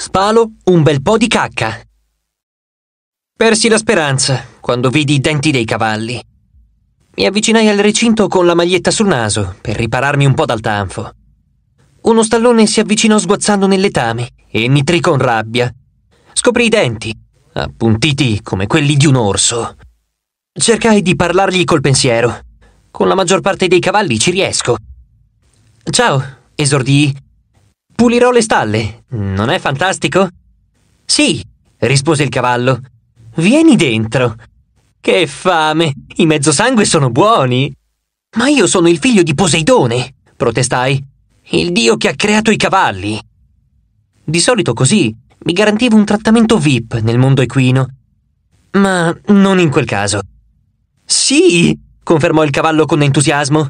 Spalo un bel po' di cacca. Persi la speranza quando vidi i denti dei cavalli. Mi avvicinai al recinto con la maglietta sul naso per ripararmi un po' dal tanfo. Uno stallone si avvicinò sguazzando nel letame e nitrì con rabbia. Scoprì i denti, appuntiti come quelli di un orso. Cercai di parlargli col pensiero. Con la maggior parte dei cavalli ci riesco. Ciao, esordii Pulirò le stalle. Non è fantastico? Sì, rispose il cavallo. Vieni dentro. Che fame! I mezzosangue sono buoni! Ma io sono il figlio di Poseidone, protestai. Il dio che ha creato i cavalli. Di solito così mi garantivo un trattamento VIP nel mondo equino. Ma non in quel caso. Sì, confermò il cavallo con entusiasmo.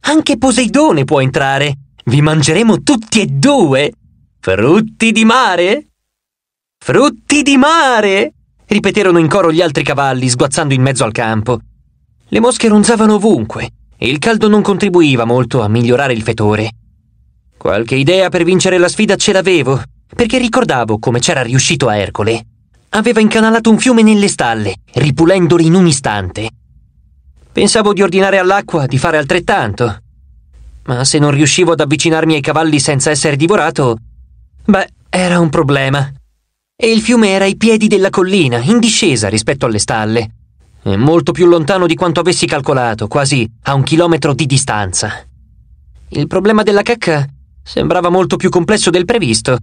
Anche Poseidone può entrare vi mangeremo tutti e due frutti di mare? Frutti di mare! ripeterono in coro gli altri cavalli, sguazzando in mezzo al campo. Le mosche ronzavano ovunque e il caldo non contribuiva molto a migliorare il fetore. Qualche idea per vincere la sfida ce l'avevo, perché ricordavo come c'era riuscito a Ercole. Aveva incanalato un fiume nelle stalle, ripulendoli in un istante. Pensavo di ordinare all'acqua di fare altrettanto, ma se non riuscivo ad avvicinarmi ai cavalli senza essere divorato, beh, era un problema. E il fiume era ai piedi della collina, in discesa rispetto alle stalle, e molto più lontano di quanto avessi calcolato, quasi a un chilometro di distanza. Il problema della cacca sembrava molto più complesso del previsto.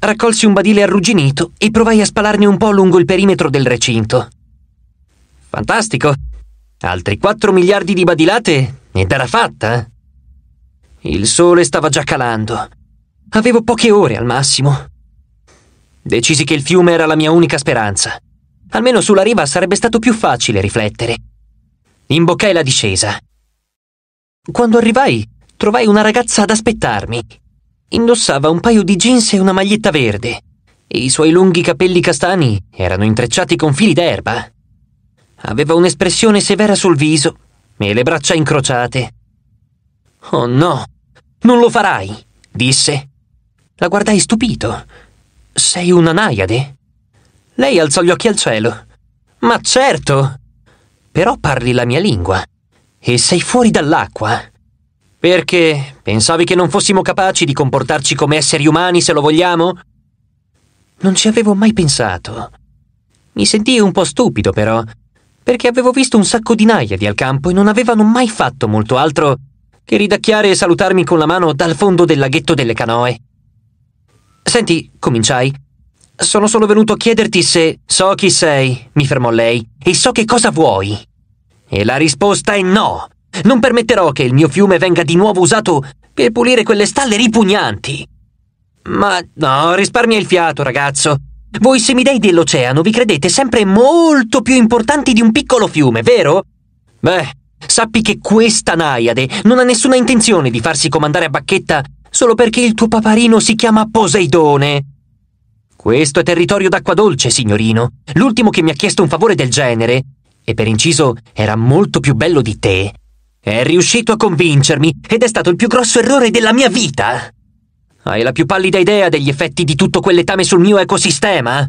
Raccolsi un badile arrugginito e provai a spalarne un po' lungo il perimetro del recinto. Fantastico! Altri 4 miliardi di badilate ed era fatta! Eh? Il sole stava già calando. Avevo poche ore al massimo. Decisi che il fiume era la mia unica speranza. Almeno sulla riva sarebbe stato più facile riflettere. Imboccai la discesa. Quando arrivai, trovai una ragazza ad aspettarmi. Indossava un paio di jeans e una maglietta verde. E I suoi lunghi capelli castani erano intrecciati con fili d'erba. Aveva un'espressione severa sul viso e le braccia incrociate. Oh no! Non lo farai, disse. La guardai stupito. Sei una naiade? Lei alzò gli occhi al cielo. Ma certo! Però parli la mia lingua. E sei fuori dall'acqua. Perché? Pensavi che non fossimo capaci di comportarci come esseri umani se lo vogliamo? Non ci avevo mai pensato. Mi sentii un po' stupido, però, perché avevo visto un sacco di naiadi al campo e non avevano mai fatto molto altro che ridacchiare e salutarmi con la mano dal fondo del laghetto delle canoe. Senti, cominciai. Sono solo venuto a chiederti se so chi sei, mi fermò lei, e so che cosa vuoi. E la risposta è no. Non permetterò che il mio fiume venga di nuovo usato per pulire quelle stalle ripugnanti. Ma no, risparmia il fiato, ragazzo. Voi semidei dell'oceano vi credete sempre molto più importanti di un piccolo fiume, vero? Beh, Sappi che questa Naiade non ha nessuna intenzione di farsi comandare a bacchetta solo perché il tuo paparino si chiama Poseidone. Questo è territorio d'acqua dolce, signorino. L'ultimo che mi ha chiesto un favore del genere, e per inciso era molto più bello di te, è riuscito a convincermi ed è stato il più grosso errore della mia vita. Hai la più pallida idea degli effetti di tutto quell'etame sul mio ecosistema?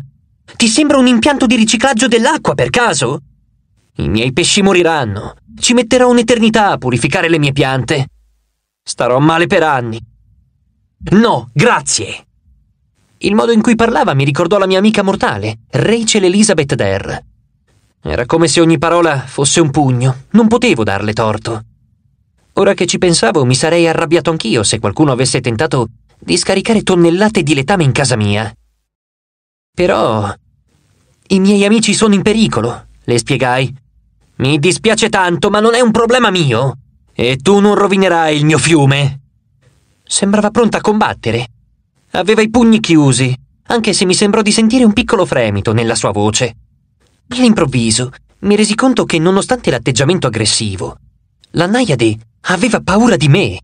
Ti sembra un impianto di riciclaggio dell'acqua per caso? I miei pesci moriranno. Ci metterò un'eternità a purificare le mie piante. Starò male per anni. No, grazie. Il modo in cui parlava mi ricordò la mia amica mortale, Rachel Elizabeth Dare. Era come se ogni parola fosse un pugno. Non potevo darle torto. Ora che ci pensavo, mi sarei arrabbiato anch'io se qualcuno avesse tentato di scaricare tonnellate di letame in casa mia. Però... I miei amici sono in pericolo, le spiegai. Mi dispiace tanto, ma non è un problema mio. E tu non rovinerai il mio fiume. Sembrava pronta a combattere. Aveva i pugni chiusi, anche se mi sembrò di sentire un piccolo fremito nella sua voce. All'improvviso mi resi conto che, nonostante l'atteggiamento aggressivo, la Naiade aveva paura di me.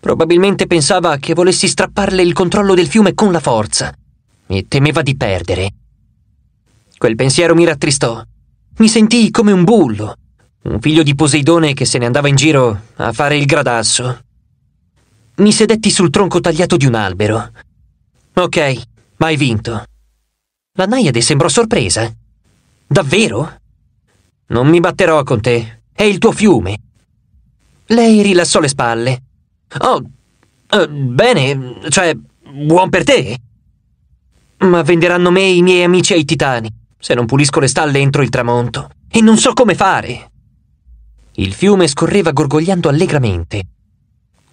Probabilmente pensava che volessi strapparle il controllo del fiume con la forza e temeva di perdere. Quel pensiero mi rattristò. Mi sentii come un bullo, un figlio di Poseidone che se ne andava in giro a fare il gradasso. Mi sedetti sul tronco tagliato di un albero. Ok, ma hai vinto. La Naiade sembrò sorpresa. Davvero? Non mi batterò con te. È il tuo fiume. Lei rilassò le spalle. Oh, eh, bene, cioè, buon per te. Ma venderanno me e i miei amici ai titani se non pulisco le stalle entro il tramonto. E non so come fare. Il fiume scorreva gorgogliando allegramente.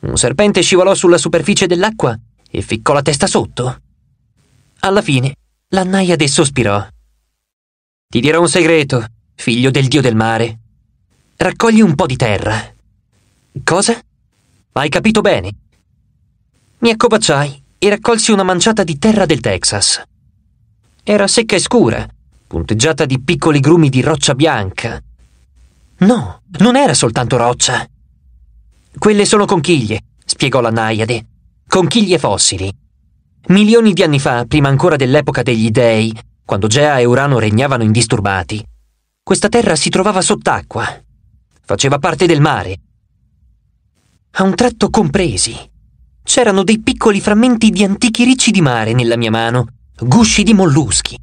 Un serpente scivolò sulla superficie dell'acqua e ficcò la testa sotto. Alla fine, la Naiade sospirò. Ti dirò un segreto, figlio del dio del mare. Raccogli un po' di terra. Cosa? Hai capito bene? Mi accovacciai e raccolsi una manciata di terra del Texas. Era secca e scura, punteggiata di piccoli grumi di roccia bianca. No, non era soltanto roccia. Quelle sono conchiglie, spiegò la Naiade. Conchiglie fossili. Milioni di anni fa, prima ancora dell'epoca degli dei, quando Gea e Urano regnavano indisturbati, questa terra si trovava sott'acqua. Faceva parte del mare. A un tratto compresi. C'erano dei piccoli frammenti di antichi ricci di mare nella mia mano, gusci di molluschi.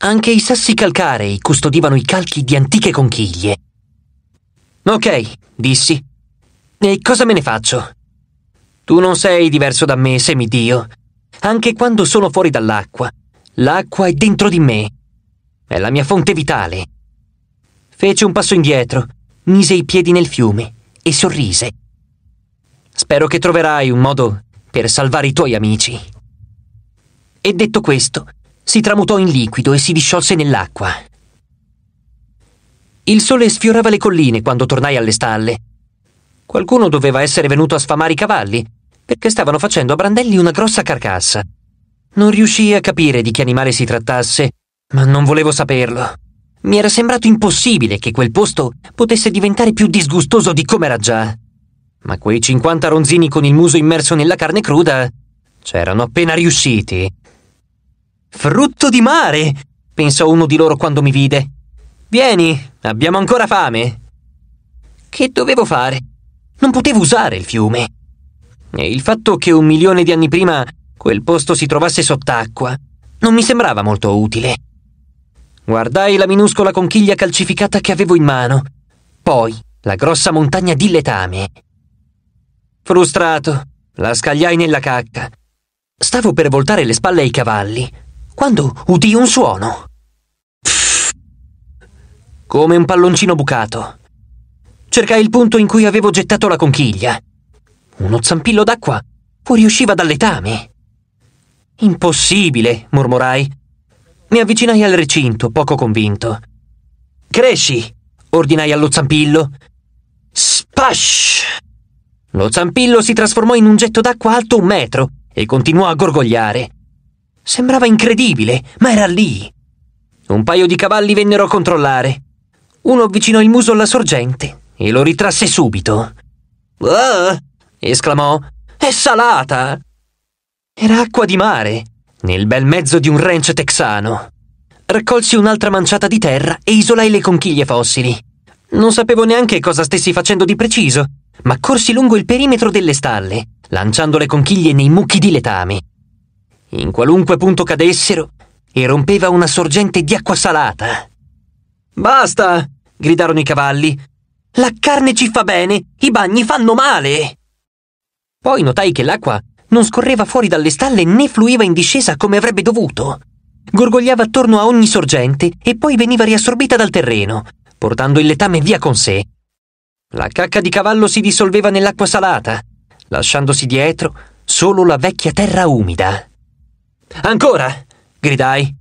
Anche i sassi calcarei custodivano i calchi di antiche conchiglie. Ok, dissi. E cosa me ne faccio? Tu non sei diverso da me, semidio. Anche quando sono fuori dall'acqua, l'acqua è dentro di me. È la mia fonte vitale. Fece un passo indietro, mise i piedi nel fiume e sorrise. Spero che troverai un modo per salvare i tuoi amici. E detto questo, si tramutò in liquido e si disciolse nell'acqua. Il sole sfiorava le colline quando tornai alle stalle. Qualcuno doveva essere venuto a sfamare i cavalli, perché stavano facendo a brandelli una grossa carcassa. Non riuscii a capire di che animale si trattasse, ma non volevo saperlo. Mi era sembrato impossibile che quel posto potesse diventare più disgustoso di com'era già. Ma quei 50 ronzini con il muso immerso nella carne cruda c'erano appena riusciti. Frutto di mare! pensò uno di loro quando mi vide. Vieni, abbiamo ancora fame. Che dovevo fare? Non potevo usare il fiume. E il fatto che un milione di anni prima quel posto si trovasse sott'acqua non mi sembrava molto utile. Guardai la minuscola conchiglia calcificata che avevo in mano, poi la grossa montagna di letame. Frustrato, la scagliai nella cacca. Stavo per voltare le spalle ai cavalli quando udì un suono. Come un palloncino bucato. Cercai il punto in cui avevo gettato la conchiglia. Uno zampillo d'acqua fuoriusciva dal letame. Impossibile, mormorai. Mi avvicinai al recinto, poco convinto. Cresci, ordinai allo zampillo. Spash! Lo zampillo si trasformò in un getto d'acqua alto un metro e continuò a gorgogliare. Sembrava incredibile, ma era lì. Un paio di cavalli vennero a controllare. Uno avvicinò il muso alla sorgente e lo ritrasse subito. Ah! esclamò. È salata! Era acqua di mare, nel bel mezzo di un ranch texano. Raccolsi un'altra manciata di terra e isolai le conchiglie fossili. Non sapevo neanche cosa stessi facendo di preciso, ma corsi lungo il perimetro delle stalle, lanciando le conchiglie nei mucchi di letame. In qualunque punto cadessero, erompeva una sorgente di acqua salata. Basta! gridarono i cavalli. La carne ci fa bene, i bagni fanno male! Poi notai che l'acqua non scorreva fuori dalle stalle né fluiva in discesa come avrebbe dovuto. Gorgogliava attorno a ogni sorgente e poi veniva riassorbita dal terreno, portando il letame via con sé. La cacca di cavallo si dissolveva nell'acqua salata, lasciandosi dietro solo la vecchia terra umida. Ancora! gridai.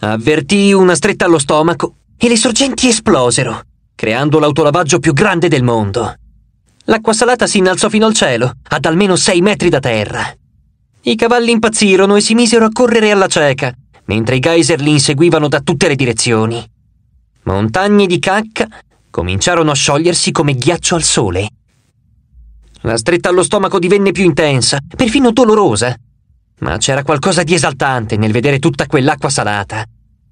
Avvertii una stretta allo stomaco e le sorgenti esplosero, creando l'autolavaggio più grande del mondo. L'acqua salata si innalzò fino al cielo, ad almeno sei metri da terra. I cavalli impazzirono e si misero a correre alla cieca, mentre i geyser li inseguivano da tutte le direzioni. Montagne di cacca cominciarono a sciogliersi come ghiaccio al sole. La stretta allo stomaco divenne più intensa, perfino dolorosa, ma c'era qualcosa di esaltante nel vedere tutta quell'acqua salata.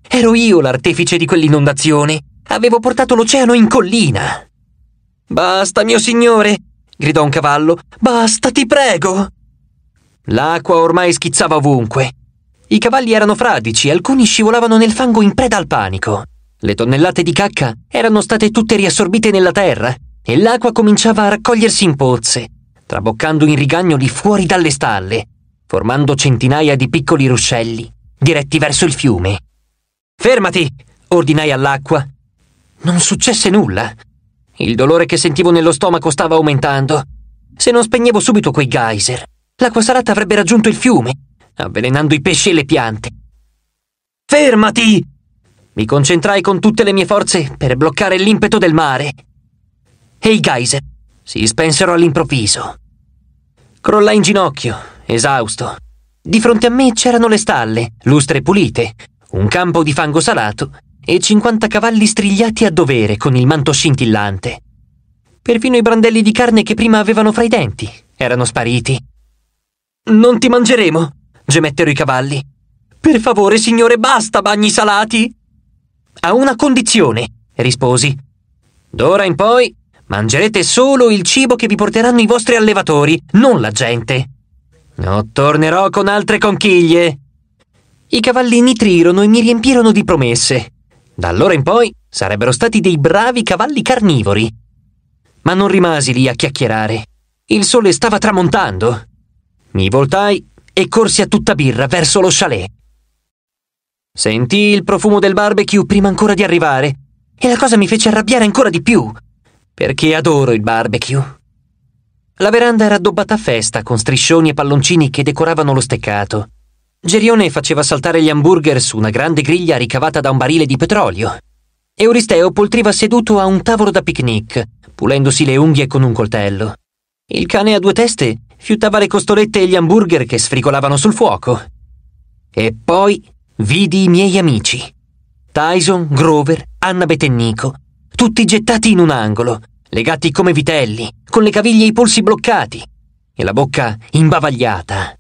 Ero io l'artefice di quell'inondazione. Avevo portato l'oceano in collina. Basta, mio signore! gridò un cavallo. Basta, ti prego! L'acqua ormai schizzava ovunque. I cavalli erano fradici, alcuni scivolavano nel fango in preda al panico. Le tonnellate di cacca erano state tutte riassorbite nella terra e l'acqua cominciava a raccogliersi in pozze, traboccando in rigagnoli fuori dalle stalle formando centinaia di piccoli ruscelli, diretti verso il fiume. Fermati! ordinai all'acqua. Non successe nulla. Il dolore che sentivo nello stomaco stava aumentando. Se non spegnevo subito quei geyser, l'acqua salata avrebbe raggiunto il fiume, avvelenando i pesci e le piante. Fermati! Mi concentrai con tutte le mie forze per bloccare l'impeto del mare. E i geyser si spensero all'improvviso. Crollai in ginocchio, esausto. Di fronte a me c'erano le stalle, lustre pulite, un campo di fango salato e 50 cavalli strigliati a dovere con il manto scintillante. Perfino i brandelli di carne che prima avevano fra i denti erano spariti. Non ti mangeremo, gemettero i cavalli. Per favore, signore, basta bagni salati. A una condizione, risposi. D'ora in poi mangerete solo il cibo che vi porteranno i vostri allevatori, non la gente. O tornerò con altre conchiglie. I cavallini trirono e mi riempirono di promesse. Da allora in poi sarebbero stati dei bravi cavalli carnivori. Ma non rimasi lì a chiacchierare. Il sole stava tramontando. Mi voltai e corsi a tutta birra verso lo chalet. Sentii il profumo del barbecue prima ancora di arrivare e la cosa mi fece arrabbiare ancora di più, perché adoro il barbecue. La veranda era addobbata a festa, con striscioni e palloncini che decoravano lo steccato. Gerione faceva saltare gli hamburger su una grande griglia ricavata da un barile di petrolio. Euristeo poltriva seduto a un tavolo da picnic, pulendosi le unghie con un coltello. Il cane a due teste fiutava le costolette e gli hamburger che sfrigolavano sul fuoco. E poi vidi i miei amici. Tyson, Grover, Anna Betennico, tutti gettati in un angolo, legati come vitelli, con le caviglie e i polsi bloccati e la bocca imbavagliata.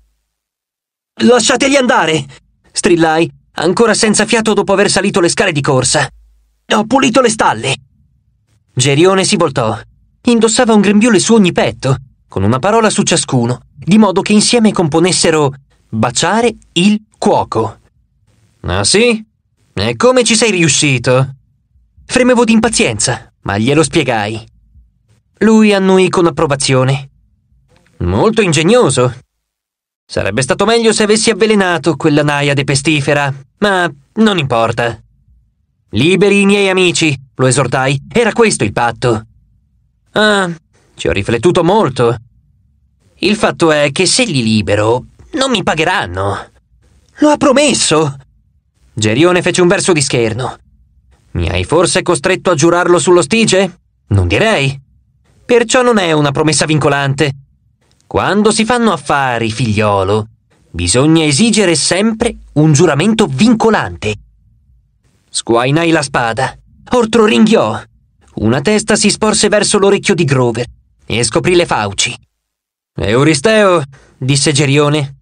Lasciateli andare! strillai, ancora senza fiato dopo aver salito le scale di corsa. Ho pulito le stalle. Gerione si voltò. Indossava un grembiule su ogni petto, con una parola su ciascuno, di modo che insieme componessero baciare il cuoco. Ah sì? E come ci sei riuscito? Fremevo d'impazienza, ma glielo spiegai. Lui annui con approvazione. Molto ingegnoso. Sarebbe stato meglio se avessi avvelenato quella naiade pestifera, ma non importa. Liberi i miei amici, lo esortai, era questo il patto. Ah, ci ho riflettuto molto. Il fatto è che se li libero, non mi pagheranno. Lo ha promesso! Gerione fece un verso di scherno. Mi hai forse costretto a giurarlo sullo stige? Non direi. Perciò non è una promessa vincolante. Quando si fanno affari, figliolo, bisogna esigere sempre un giuramento vincolante. Squainai la spada. Ortro ringhiò. Una testa si sporse verso l'orecchio di Grover e scoprì le fauci. Euristeo, disse Gerione,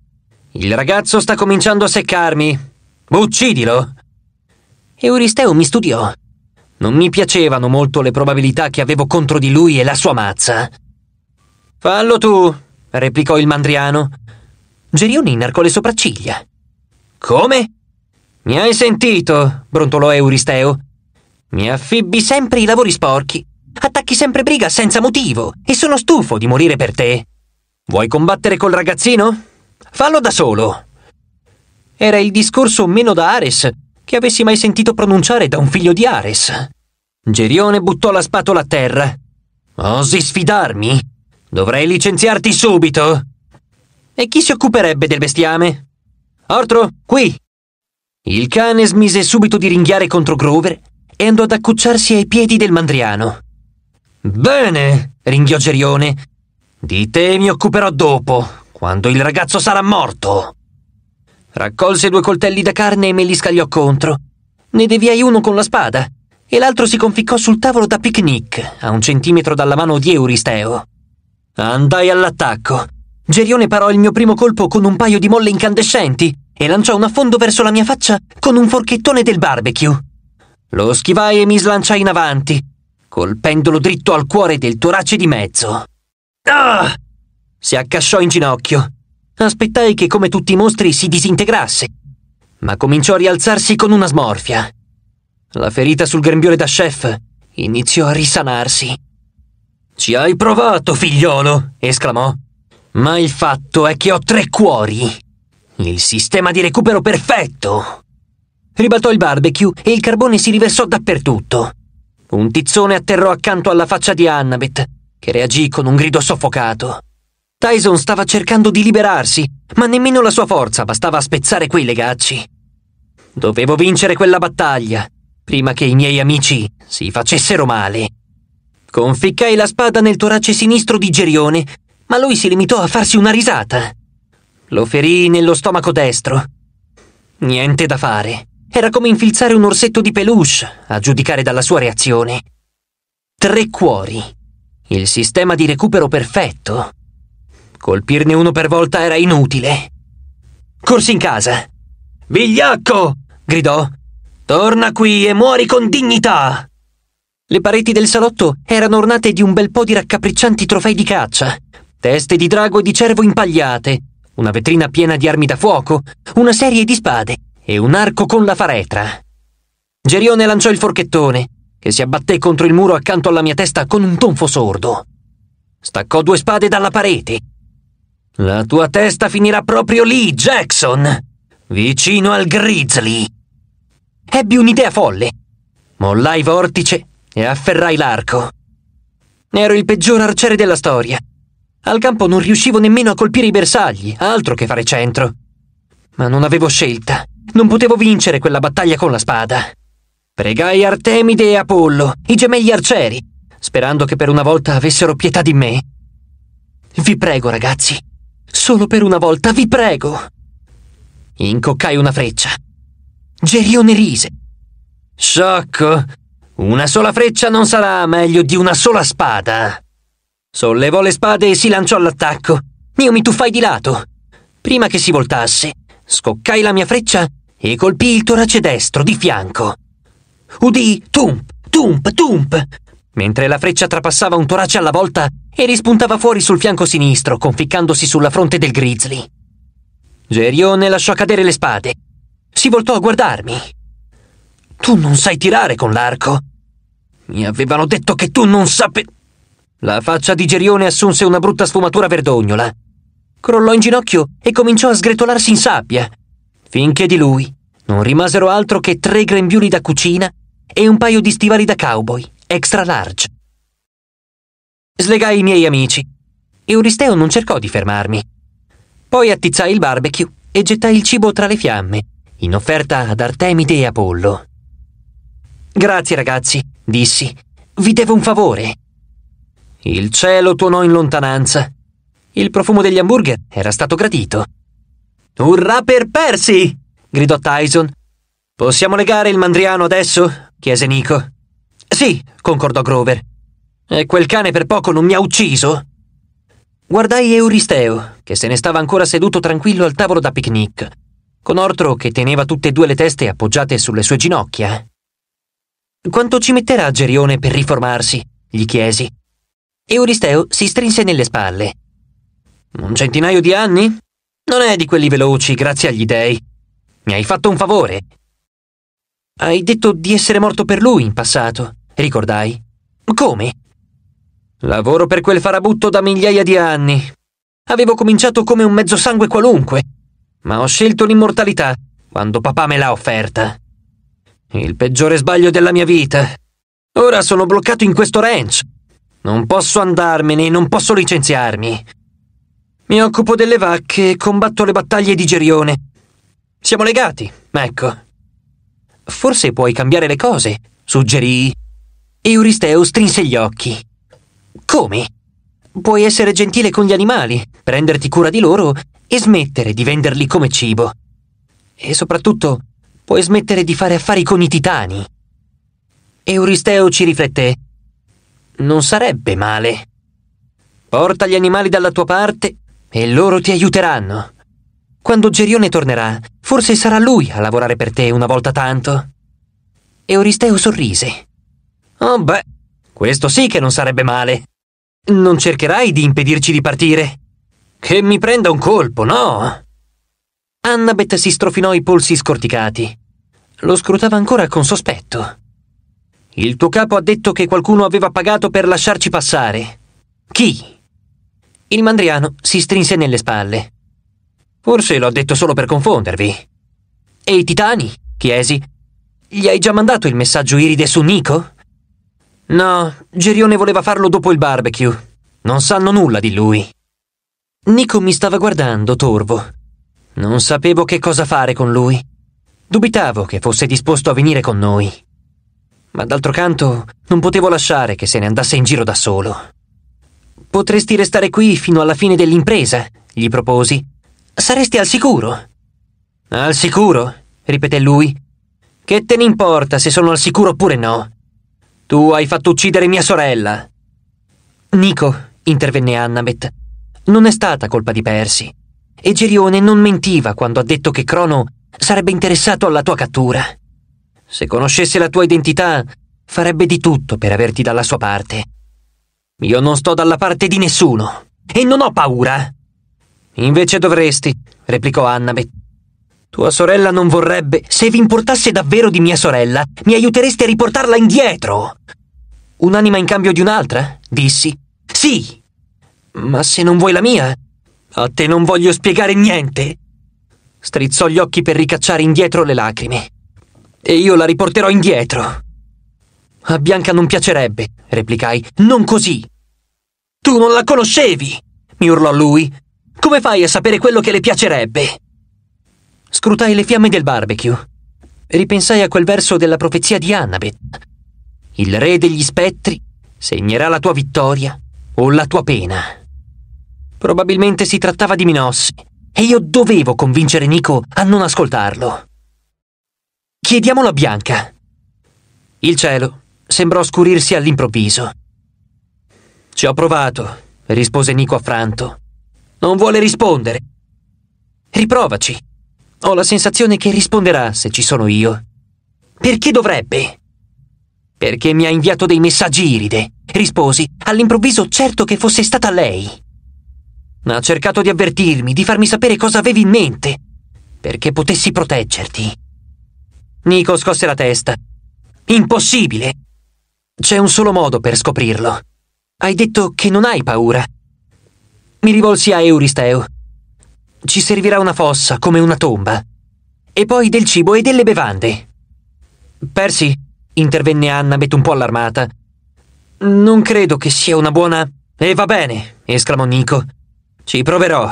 il ragazzo sta cominciando a seccarmi. Uccidilo! Euristeo mi studiò. Non mi piacevano molto le probabilità che avevo contro di lui e la sua mazza. Fallo tu, replicò il mandriano. Gerioni inarcò le sopracciglia. Come? Mi hai sentito, brontolò Euristeo. Mi affibbi sempre i lavori sporchi. Attacchi sempre briga senza motivo e sono stufo di morire per te. Vuoi combattere col ragazzino? Fallo da solo. Era il discorso meno da Ares che avessi mai sentito pronunciare da un figlio di Ares. Gerione buttò la spatola a terra. Osi sfidarmi? Dovrei licenziarti subito. E chi si occuperebbe del bestiame? Ortro, qui! Il cane smise subito di ringhiare contro Grover e andò ad accucciarsi ai piedi del mandriano. Bene, ringhiò Gerione. Di te mi occuperò dopo, quando il ragazzo sarà morto. Raccolse due coltelli da carne e me li scagliò contro. Ne deviai uno con la spada e l'altro si conficcò sul tavolo da picnic, a un centimetro dalla mano di Euristeo. Andai all'attacco. Gerione parò il mio primo colpo con un paio di molle incandescenti e lanciò un affondo verso la mia faccia con un forchettone del barbecue. Lo schivai e mi slanciai in avanti, colpendolo dritto al cuore del torace di mezzo. Ah! Si accasciò in ginocchio Aspettai che come tutti i mostri si disintegrasse, ma cominciò a rialzarsi con una smorfia. La ferita sul grembiule da chef iniziò a risanarsi. Ci hai provato, figliolo! esclamò. Ma il fatto è che ho tre cuori. Il sistema di recupero perfetto. Ribaltò il barbecue e il carbone si riversò dappertutto. Un tizzone atterrò accanto alla faccia di Annabeth, che reagì con un grido soffocato. Tyson stava cercando di liberarsi, ma nemmeno la sua forza bastava a spezzare quei legacci. Dovevo vincere quella battaglia, prima che i miei amici si facessero male. Conficcai la spada nel torace sinistro di Gerione, ma lui si limitò a farsi una risata. Lo ferì nello stomaco destro. Niente da fare. Era come infilzare un orsetto di peluche, a giudicare dalla sua reazione. Tre cuori. Il sistema di recupero perfetto. Colpirne uno per volta era inutile. Corsi in casa. Vigliacco! gridò. Torna qui e muori con dignità! Le pareti del salotto erano ornate di un bel po' di raccapriccianti trofei di caccia, teste di drago e di cervo impagliate, una vetrina piena di armi da fuoco, una serie di spade e un arco con la faretra. Gerione lanciò il forchettone, che si abbatté contro il muro accanto alla mia testa con un tonfo sordo. Staccò due spade dalla parete la tua testa finirà proprio lì, Jackson! Vicino al grizzly! Ebbi un'idea folle. Mollai vortice e afferrai l'arco. Ero il peggior arciere della storia. Al campo non riuscivo nemmeno a colpire i bersagli, altro che fare centro. Ma non avevo scelta. Non potevo vincere quella battaglia con la spada. Pregai Artemide e Apollo, i gemelli arcieri, sperando che per una volta avessero pietà di me. Vi prego, ragazzi, Solo per una volta, vi prego. Incoccai una freccia. Gerione rise. Sciocco, una sola freccia non sarà meglio di una sola spada. Sollevò le spade e si lanciò all'attacco. Io mi tuffai di lato. Prima che si voltasse, scoccai la mia freccia e colpii il torace destro di fianco. Udì tump, tump, tump. Mentre la freccia trapassava un torace alla volta, e rispuntava fuori sul fianco sinistro, conficcandosi sulla fronte del grizzly. Gerione lasciò cadere le spade. Si voltò a guardarmi. Tu non sai tirare con l'arco. Mi avevano detto che tu non sapevi. La faccia di Gerione assunse una brutta sfumatura verdognola. Crollò in ginocchio e cominciò a sgretolarsi in sabbia, finché di lui non rimasero altro che tre grembiuli da cucina e un paio di stivali da cowboy, extra large. Slegai i miei amici. Euristeo non cercò di fermarmi. Poi attizzai il barbecue e gettai il cibo tra le fiamme, in offerta ad Artemide e Apollo. Grazie ragazzi, dissi. Vi devo un favore. Il cielo tuonò in lontananza. Il profumo degli hamburger era stato gradito. Urrà per Persi! gridò Tyson. Possiamo legare il mandriano adesso? chiese Nico. Sì, concordò Grover. E eh, quel cane per poco non mi ha ucciso? Guardai Euristeo, che se ne stava ancora seduto tranquillo al tavolo da picnic, con Ortro che teneva tutte e due le teste appoggiate sulle sue ginocchia. Quanto ci metterà Gerione per riformarsi? gli chiesi. Euristeo si strinse nelle spalle. Un centinaio di anni? Non è di quelli veloci, grazie agli dei. Mi hai fatto un favore. Hai detto di essere morto per lui in passato, ricordai. Come? Lavoro per quel farabutto da migliaia di anni. Avevo cominciato come un mezzosangue qualunque, ma ho scelto l'immortalità quando papà me l'ha offerta. Il peggiore sbaglio della mia vita. Ora sono bloccato in questo ranch. Non posso andarmene, non posso licenziarmi. Mi occupo delle vacche e combatto le battaglie di Gerione. Siamo legati, ecco. Forse puoi cambiare le cose, suggerì. Euristeo strinse gli occhi. Come? Puoi essere gentile con gli animali, prenderti cura di loro e smettere di venderli come cibo. E soprattutto, puoi smettere di fare affari con i titani. Euristeo ci riflette. Non sarebbe male. Porta gli animali dalla tua parte e loro ti aiuteranno. Quando Gerione tornerà, forse sarà lui a lavorare per te una volta tanto. Euristeo sorrise. Oh beh, questo sì che non sarebbe male. Non cercherai di impedirci di partire? Che mi prenda un colpo, no? Annabeth si strofinò i polsi scorticati. Lo scrutava ancora con sospetto. Il tuo capo ha detto che qualcuno aveva pagato per lasciarci passare. Chi? Il mandriano si strinse nelle spalle. Forse l'ho detto solo per confondervi. E i titani? chiesi. Gli hai già mandato il messaggio iride su Nico? No, Gerione voleva farlo dopo il barbecue. Non sanno nulla di lui. Nico mi stava guardando, torvo. Non sapevo che cosa fare con lui. Dubitavo che fosse disposto a venire con noi. Ma d'altro canto non potevo lasciare che se ne andasse in giro da solo. Potresti restare qui fino alla fine dell'impresa, gli proposi. Saresti al sicuro. Al sicuro? ripeté lui. Che te ne importa se sono al sicuro oppure no? Tu hai fatto uccidere mia sorella. Nico, intervenne Annabeth, non è stata colpa di Persi. E Gerione non mentiva quando ha detto che Crono sarebbe interessato alla tua cattura. Se conoscesse la tua identità, farebbe di tutto per averti dalla sua parte. Io non sto dalla parte di nessuno e non ho paura. Invece dovresti, replicò Annabeth. Tua sorella non vorrebbe. Se vi importasse davvero di mia sorella, mi aiutereste a riportarla indietro. Un'anima in cambio di un'altra? dissi. Sì. Ma se non vuoi la mia, a te non voglio spiegare niente. Strizzò gli occhi per ricacciare indietro le lacrime. E io la riporterò indietro. A Bianca non piacerebbe, replicai. Non così. Tu non la conoscevi, mi urlò lui. Come fai a sapere quello che le piacerebbe? scrutai le fiamme del barbecue. Ripensai a quel verso della profezia di Annabeth. Il re degli spettri segnerà la tua vittoria o la tua pena. Probabilmente si trattava di Minossi e io dovevo convincere Nico a non ascoltarlo. Chiediamolo a Bianca. Il cielo sembrò scurirsi all'improvviso. Ci ho provato, rispose Nico affranto. Non vuole rispondere. Riprovaci. Ho la sensazione che risponderà se ci sono io. Perché dovrebbe? Perché mi ha inviato dei messaggi iride. Risposi, all'improvviso certo che fosse stata lei. Ha cercato di avvertirmi, di farmi sapere cosa avevi in mente, perché potessi proteggerti. Nico scosse la testa. Impossibile! C'è un solo modo per scoprirlo. Hai detto che non hai paura. Mi rivolsi a Euristeo ci servirà una fossa, come una tomba. E poi del cibo e delle bevande. Percy, intervenne Anna un po' allarmata. Non credo che sia una buona. E va bene, esclamò Nico. Ci proverò.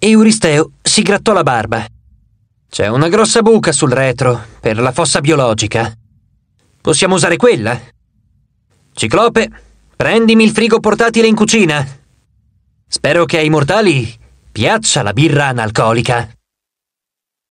Euristeo si grattò la barba. C'è una grossa buca sul retro, per la fossa biologica. Possiamo usare quella? Ciclope, prendimi il frigo portatile in cucina. Spero che ai mortali Piaccia la birra analcolica!